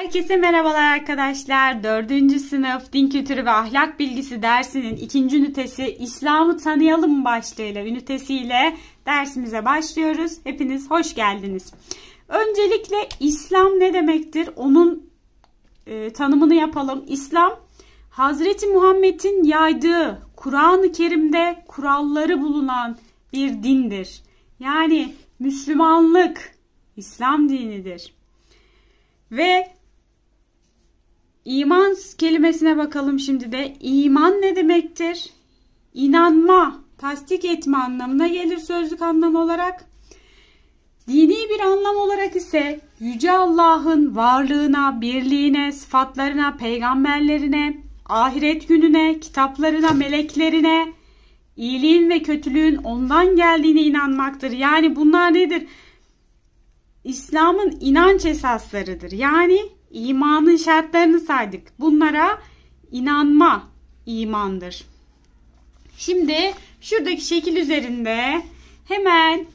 Herkese merhabalar arkadaşlar. 4. sınıf Din Kültürü ve Ahlak Bilgisi dersinin 2. ünitesi İslam'ı tanıyalım başlığıyla ünitesiyle dersimize başlıyoruz. Hepiniz hoş geldiniz. Öncelikle İslam ne demektir? Onun e, tanımını yapalım. İslam Hazreti Muhammed'in yaydığı Kur'an-ı Kerim'de kuralları bulunan bir dindir. Yani Müslümanlık İslam dinidir. Ve İman kelimesine bakalım şimdi de. İman ne demektir? İnanma, tasdik etme anlamına gelir sözlük anlamı olarak. Dini bir anlam olarak ise Yüce Allah'ın varlığına, birliğine, sıfatlarına, peygamberlerine, ahiret gününe, kitaplarına, meleklerine, iyiliğin ve kötülüğün ondan geldiğine inanmaktır. Yani bunlar nedir? İslam'ın inanç esaslarıdır. Yani İmanın şartlarını saydık. Bunlara inanma imandır. Şimdi şuradaki şekil üzerinde hemen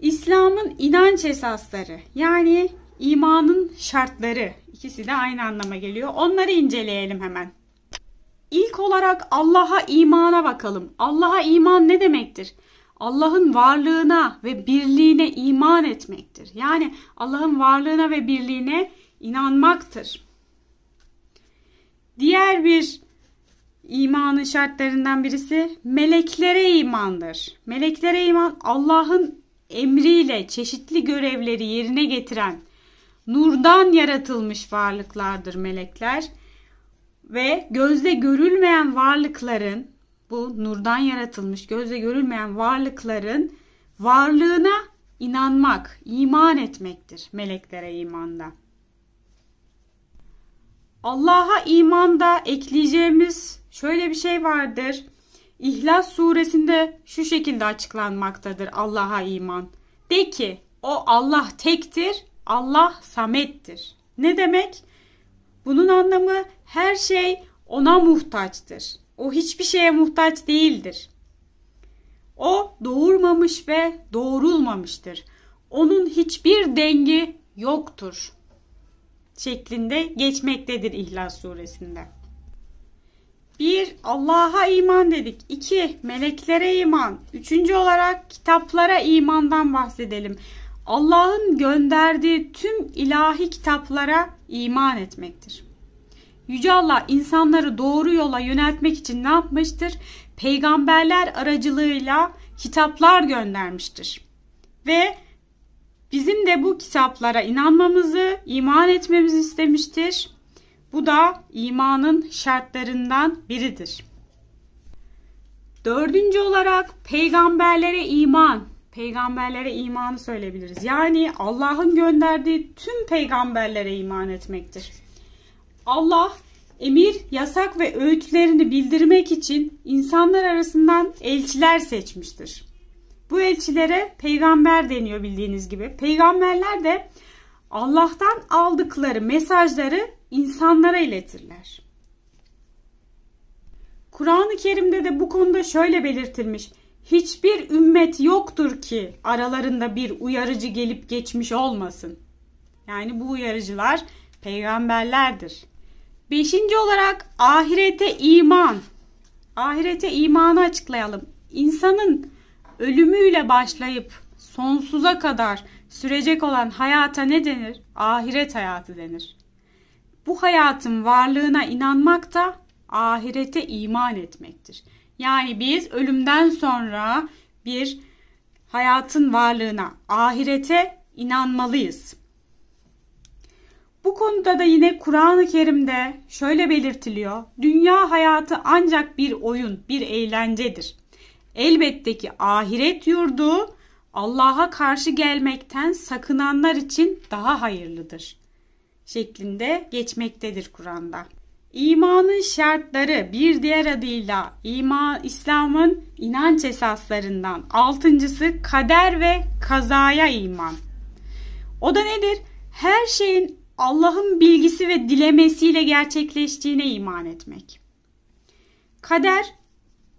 İslam'ın inanç esasları yani imanın şartları ikisi de aynı anlama geliyor. Onları inceleyelim hemen. İlk olarak Allah'a imana bakalım. Allah'a iman ne demektir? Allah'ın varlığına ve birliğine iman etmektir. Yani Allah'ın varlığına ve birliğine inanmaktır. Diğer bir imanın şartlarından birisi meleklere imandır. Meleklere iman Allah'ın emriyle çeşitli görevleri yerine getiren nurdan yaratılmış varlıklardır melekler ve gözle görülmeyen varlıkların bu nurdan yaratılmış gözle görülmeyen varlıkların varlığına inanmak, iman etmektir meleklere imanda. Allah'a imanda ekleyeceğimiz şöyle bir şey vardır. İhlas suresinde şu şekilde açıklanmaktadır Allah'a iman. De ki o Allah tektir, Allah samettir. Ne demek? Bunun anlamı her şey ona muhtaçtır. O hiçbir şeye muhtaç değildir. O doğurmamış ve doğrulmamıştır. Onun hiçbir dengi yoktur şeklinde geçmektedir İhlas suresinde. 1. Allah'a iman dedik. 2. Meleklere iman. Üçüncü olarak kitaplara imandan bahsedelim. Allah'ın gönderdiği tüm ilahi kitaplara iman etmektir. Yüce Allah insanları doğru yola yöneltmek için ne yapmıştır? Peygamberler aracılığıyla kitaplar göndermiştir. Ve Bizim de bu kitaplara inanmamızı, iman etmemizi istemiştir. Bu da imanın şartlarından biridir. Dördüncü olarak peygamberlere iman. Peygamberlere imanı söyleyebiliriz. Yani Allah'ın gönderdiği tüm peygamberlere iman etmektir. Allah emir, yasak ve öğütlerini bildirmek için insanlar arasından elçiler seçmiştir. Bu elçilere peygamber deniyor bildiğiniz gibi. Peygamberler de Allah'tan aldıkları mesajları insanlara iletirler. Kur'an-ı Kerim'de de bu konuda şöyle belirtilmiş. Hiçbir ümmet yoktur ki aralarında bir uyarıcı gelip geçmiş olmasın. Yani bu uyarıcılar peygamberlerdir. Beşinci olarak ahirete iman. Ahirete imanı açıklayalım. İnsanın ölümüyle başlayıp sonsuza kadar sürecek olan hayata ne denir? Ahiret hayatı denir. Bu hayatın varlığına inanmak da ahirete iman etmektir. Yani biz ölümden sonra bir hayatın varlığına, ahirete inanmalıyız. Bu konuda da yine Kur'an-ı Kerim'de şöyle belirtiliyor. Dünya hayatı ancak bir oyun, bir eğlencedir. Elbette ki ahiret yurdu Allah'a karşı gelmekten sakınanlar için daha hayırlıdır şeklinde geçmektedir Kur'an'da. İmanın şartları bir diğer adıyla iman İslam'ın inanç esaslarından altıncısı kader ve kazaya iman. O da nedir? Her şeyin Allah'ın bilgisi ve dilemesiyle gerçekleştiğine iman etmek. Kader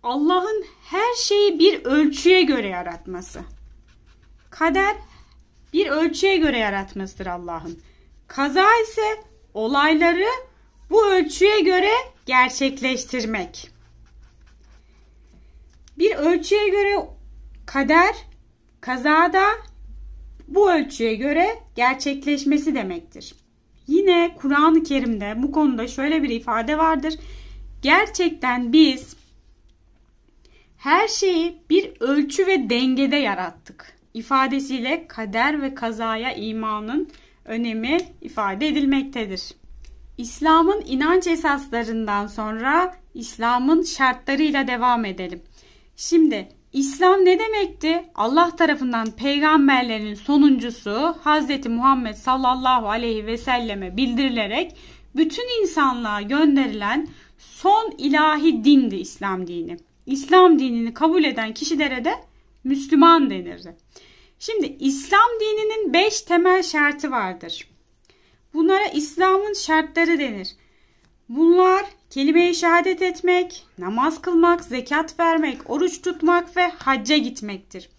Allah'ın her şeyi bir ölçüye göre yaratması. Kader bir ölçüye göre yaratmasıdır Allah'ın. Kaza ise olayları bu ölçüye göre gerçekleştirmek. Bir ölçüye göre kader kazada bu ölçüye göre gerçekleşmesi demektir. Yine Kur'an-ı Kerim'de bu konuda şöyle bir ifade vardır. Gerçekten biz her şeyi bir ölçü ve dengede yarattık İfadesiyle kader ve kazaya imanın önemi ifade edilmektedir. İslam'ın inanç esaslarından sonra İslam'ın şartlarıyla devam edelim. Şimdi İslam ne demekti? Allah tarafından peygamberlerin sonuncusu Hz. Muhammed sallallahu aleyhi ve selleme bildirilerek bütün insanlığa gönderilen son ilahi dindi İslam dini. İslam dinini kabul eden kişilere de Müslüman denirdi. Şimdi İslam dininin 5 temel şartı vardır. Bunlara İslam'ın şartları denir. Bunlar kelime-i şehadet etmek, namaz kılmak, zekat vermek, oruç tutmak ve hacca gitmektir.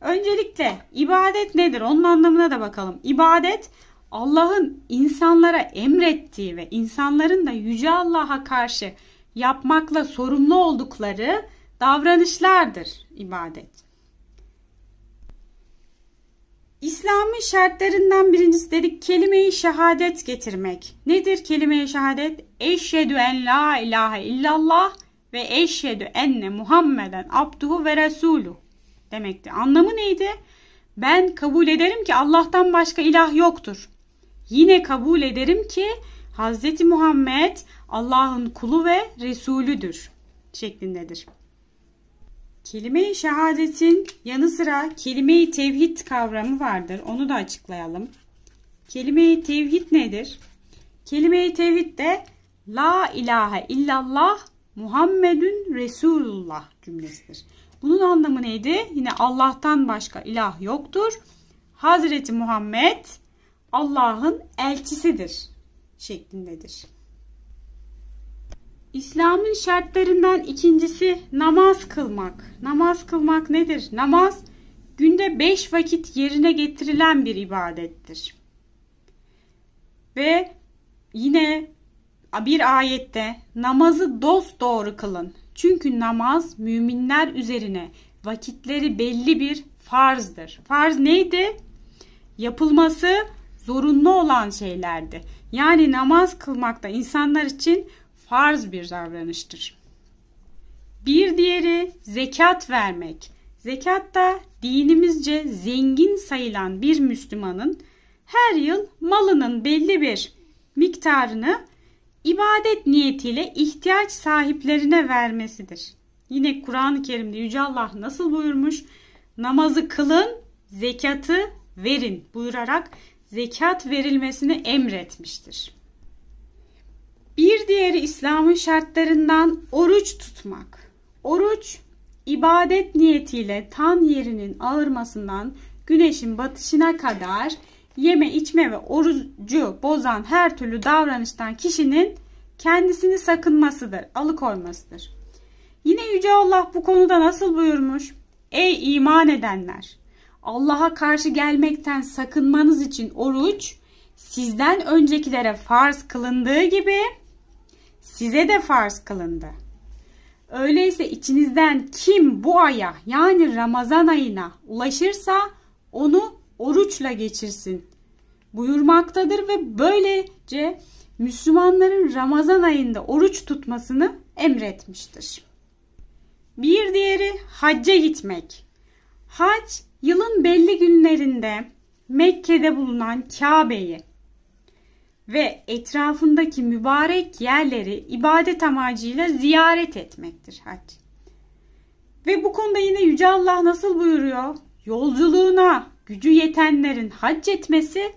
Öncelikle ibadet nedir? Onun anlamına da bakalım. İbadet Allah'ın insanlara emrettiği ve insanların da Yüce Allah'a karşı yapmakla sorumlu oldukları davranışlardır ibadet. İslam'ın şartlarından birincisi dedik kelime-i şehadet getirmek. Nedir kelime-i şehadet? Eşhedü en la ilahe illallah ve eşhedü enne Muhammeden abduhu ve resuluh demekti. Anlamı neydi? Ben kabul ederim ki Allah'tan başka ilah yoktur. Yine kabul ederim ki Hz. Muhammed Allah'ın kulu ve Resulüdür şeklindedir. Kelime-i şehadetin yanı sıra kelime-i tevhid kavramı vardır. Onu da açıklayalım. Kelime-i tevhid nedir? Kelime-i tevhid de La ilahe illallah Muhammedun Resulullah cümlesidir. Bunun anlamı neydi? Yine Allah'tan başka ilah yoktur. Hazreti Muhammed Allah'ın elçisidir şeklindedir. İslam'ın şartlarından ikincisi namaz kılmak. Namaz kılmak nedir? Namaz günde beş vakit yerine getirilen bir ibadettir. Ve yine bir ayette namazı dost doğru kılın. Çünkü namaz müminler üzerine vakitleri belli bir farzdır. Farz neydi? Yapılması zorunlu olan şeylerdi. Yani namaz kılmak da insanlar için farz bir davranıştır. Bir diğeri zekat vermek. Zekat da dinimizce zengin sayılan bir Müslümanın her yıl malının belli bir miktarını ibadet niyetiyle ihtiyaç sahiplerine vermesidir. Yine Kur'an-ı Kerim'de Yüce Allah nasıl buyurmuş? Namazı kılın, zekatı verin buyurarak zekat verilmesini emretmiştir diğeri İslam'ın şartlarından oruç tutmak. Oruç ibadet niyetiyle tan yerinin ağırmasından güneşin batışına kadar yeme içme ve orucu bozan her türlü davranıştan kişinin kendisini sakınmasıdır, alıkoymasıdır. Yine Yüce Allah bu konuda nasıl buyurmuş? Ey iman edenler! Allah'a karşı gelmekten sakınmanız için oruç sizden öncekilere farz kılındığı gibi size de farz kılındı. Öyleyse içinizden kim bu aya yani Ramazan ayına ulaşırsa onu oruçla geçirsin buyurmaktadır ve böylece Müslümanların Ramazan ayında oruç tutmasını emretmiştir. Bir diğeri hacca gitmek. Hac yılın belli günlerinde Mekke'de bulunan Kabe'yi ve etrafındaki mübarek yerleri ibadet amacıyla ziyaret etmektir hac. Ve bu konuda yine Yüce Allah nasıl buyuruyor? Yolculuğuna gücü yetenlerin hac etmesi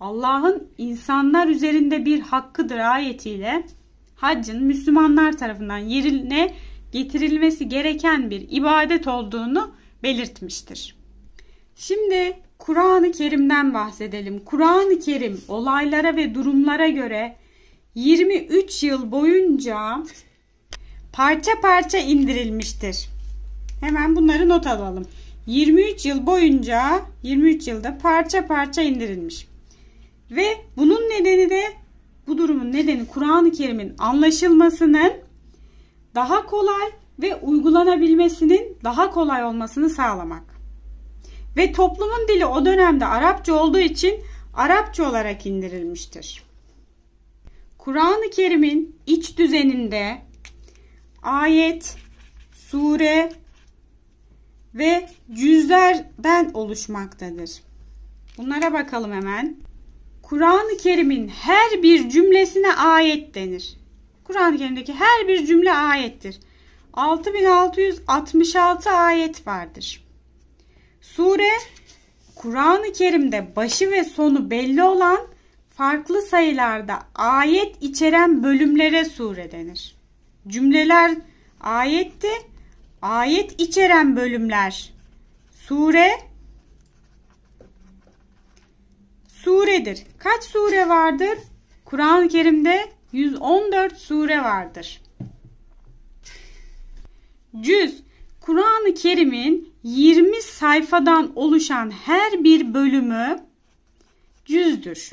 Allah'ın insanlar üzerinde bir hakkıdır ayetiyle haccın Müslümanlar tarafından yerine getirilmesi gereken bir ibadet olduğunu belirtmiştir. Şimdi Kur'an-ı Kerim'den bahsedelim. Kur'an-ı Kerim olaylara ve durumlara göre 23 yıl boyunca parça parça indirilmiştir. Hemen bunları not alalım. 23 yıl boyunca 23 yılda parça parça indirilmiş. Ve bunun nedeni de bu durumun nedeni Kur'an-ı Kerim'in anlaşılmasının daha kolay ve uygulanabilmesinin daha kolay olmasını sağlamak ve toplumun dili o dönemde Arapça olduğu için Arapça olarak indirilmiştir. Kur'an-ı Kerim'in iç düzeninde ayet, sure ve cüzlerden oluşmaktadır. Bunlara bakalım hemen. Kur'an-ı Kerim'in her bir cümlesine ayet denir. Kur'an-ı Kerim'deki her bir cümle ayettir. 6666 ayet vardır. Sure Kur'an-ı Kerim'de başı ve sonu belli olan farklı sayılarda ayet içeren bölümlere sure denir. Cümleler ayetti. Ayet içeren bölümler sure suredir. Kaç sure vardır? Kur'an-ı Kerim'de 114 sure vardır. Cüz Kur'an-ı Kerim'in 20 sayfadan oluşan her bir bölümü cüzdür.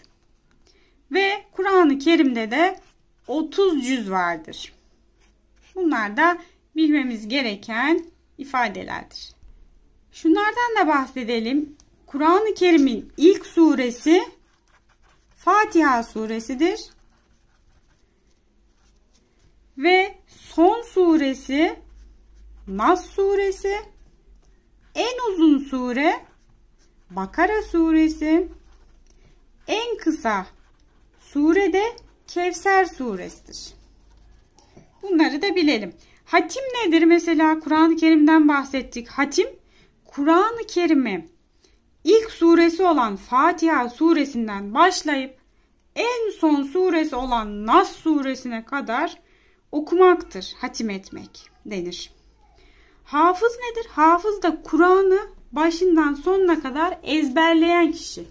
Ve Kur'an-ı Kerim'de de 30 cüz vardır. Bunlar da bilmemiz gereken ifadelerdir. Şunlardan da bahsedelim. Kur'an-ı Kerim'in ilk suresi Fatiha suresidir. Ve son suresi Nas suresi. En uzun sure Bakara suresi. En kısa sure de Kevser suresidir. Bunları da bilelim. Hatim nedir? Mesela Kur'an-ı Kerim'den bahsettik. Hatim Kur'an-ı Kerim'i ilk suresi olan Fatiha suresinden başlayıp en son suresi olan Nas suresine kadar okumaktır. Hatim etmek denir. Hafız nedir? Hafız da Kur'an'ı başından sonuna kadar ezberleyen kişi.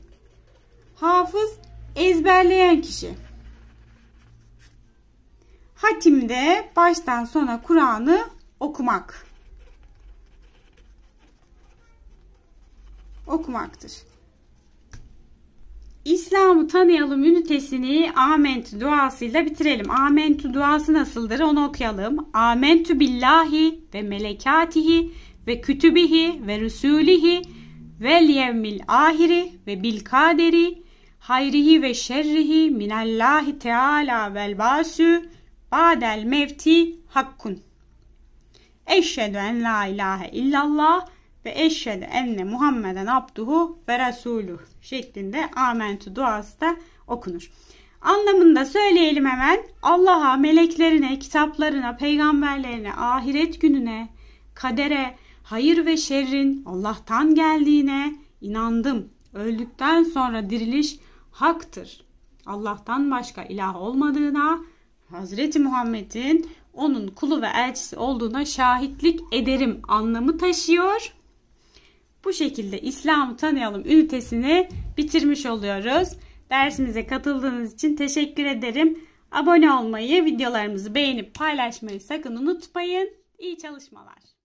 Hafız ezberleyen kişi. Hatim de baştan sona Kur'an'ı okumak. Okumaktır. İslam'ı tanıyalım ünitesini amentü duasıyla bitirelim. Amentü duası nasıldır onu okuyalım. Amentü billahi ve melekatihi ve kütübihi ve rusulihi ve yevmil ahiri ve bil kaderi hayrihi ve şerrihi minallahi teala vel Basu badel mevti hakkun. Eşhedü en la ilahe illallah ve eşhedü enne Muhammeden abduhu ve resuluh şeklinde amentü duası da okunur. anlamını da söyleyelim hemen. Allah'a, meleklerine, kitaplarına, peygamberlerine, ahiret gününe, kadere, hayır ve şerrin Allah'tan geldiğine inandım. Öldükten sonra diriliş haktır. Allah'tan başka ilah olmadığına, Hazreti Muhammed'in onun kulu ve elçisi olduğuna şahitlik ederim anlamı taşıyor. Bu şekilde İslam'ı tanıyalım ünitesini bitirmiş oluyoruz. Dersimize katıldığınız için teşekkür ederim. Abone olmayı, videolarımızı beğenip paylaşmayı sakın unutmayın. İyi çalışmalar.